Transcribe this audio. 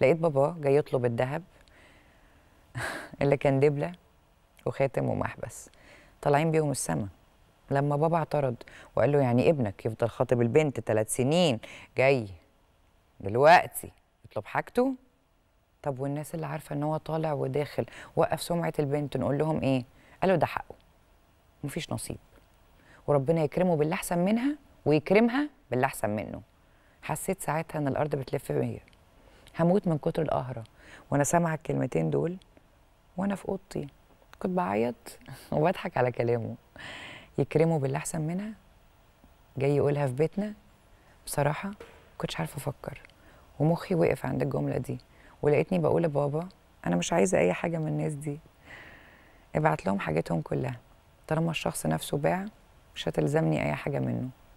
لقيت بابا جاي يطلب الذهب اللي كان دبله وخاتم ومحبس طالعين بيهم السما لما بابا اعترض وقال له يعني ابنك يفضل خاطب البنت ثلاث سنين جاي دلوقتي يطلب حاجته طب والناس اللي عارفه ان هو طالع وداخل وقف سمعه البنت نقول لهم ايه قالوا ده حقه مفيش نصيب وربنا يكرمه باللي احسن منها ويكرمها باللي احسن منه حسيت ساعتها ان الارض بتلف بيا هموت من كتر القهرة وأنا سامعة الكلمتين دول وأنا في أوضتي كنت بعيط وبضحك على كلامه يكرمه باللي أحسن منها جاي يقولها في بيتنا بصراحة كنتش عارفة أفكر ومخي وقف عند الجملة دي ولقيتني بقول لبابا أنا مش عايزة أي حاجة من الناس دي ابعت لهم حاجتهم كلها طالما الشخص نفسه باع مش هتلزمني أي حاجة منه